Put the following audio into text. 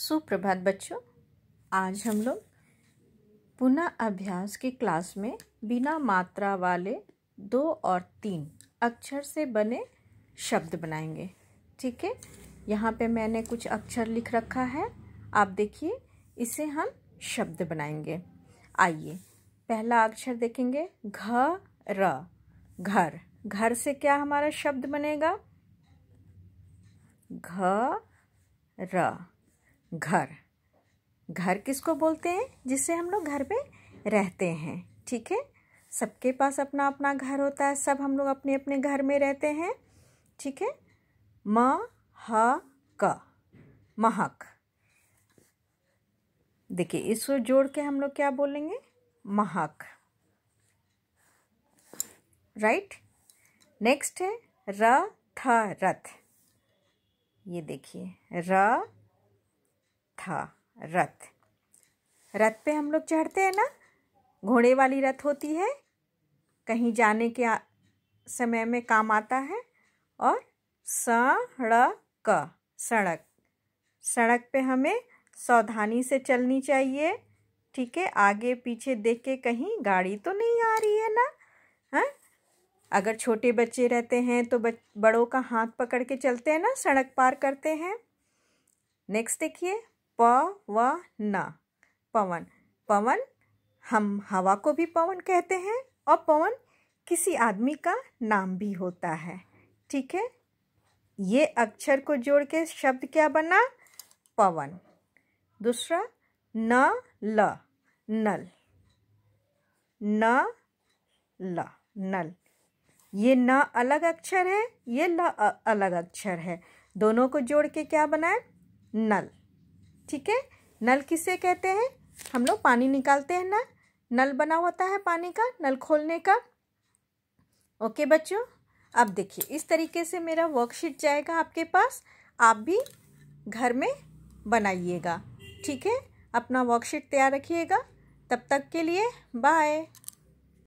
सुप्रभात बच्चों आज हम लोग पुनः अभ्यास की क्लास में बिना मात्रा वाले दो और तीन अक्षर से बने शब्द बनाएंगे ठीक है यहाँ पे मैंने कुछ अक्षर लिख रखा है आप देखिए इसे हम शब्द बनाएंगे आइए पहला अक्षर देखेंगे घ र घर घर से क्या हमारा शब्द बनेगा घ र घर घर किसको बोलते हैं जिससे हम लोग घर पे रहते हैं ठीक है सबके पास अपना अपना घर होता है सब हम लोग अपने अपने घर में रहते हैं ठीक है म ह क महक देखिए इसको जोड़ के हम लोग क्या बोलेंगे महक राइट नेक्स्ट है र थ रथ ये देखिए र था रथ रथ पे हम लोग चढ़ते हैं ना घोड़े वाली रथ होती है कहीं जाने के समय में काम आता है और सड़क सड़क सड़क पे हमें सावधानी से चलनी चाहिए ठीक है आगे पीछे देख के कहीं गाड़ी तो नहीं आ रही है ना है हाँ? अगर छोटे बच्चे रहते हैं तो बच बड़ों का हाथ पकड़ के चलते हैं ना सड़क पार करते हैं नेक्स्ट देखिए न पवन पवन हम हवा को भी पवन कहते हैं और पवन किसी आदमी का नाम भी होता है ठीक है ये अक्षर को जोड़ के शब्द क्या बना पवन दूसरा न ल नल न ल नल ये न अलग अक्षर है ये ल अलग अक्षर है दोनों को जोड़ के क्या बनाए नल ठीक है नल किसे कहते हैं हम लोग पानी निकालते हैं ना नल बना होता है पानी का नल खोलने का ओके बच्चों अब देखिए इस तरीके से मेरा वर्कशीट जाएगा आपके पास आप भी घर में बनाइएगा ठीक है अपना वर्कशीट तैयार रखिएगा तब तक के लिए बाय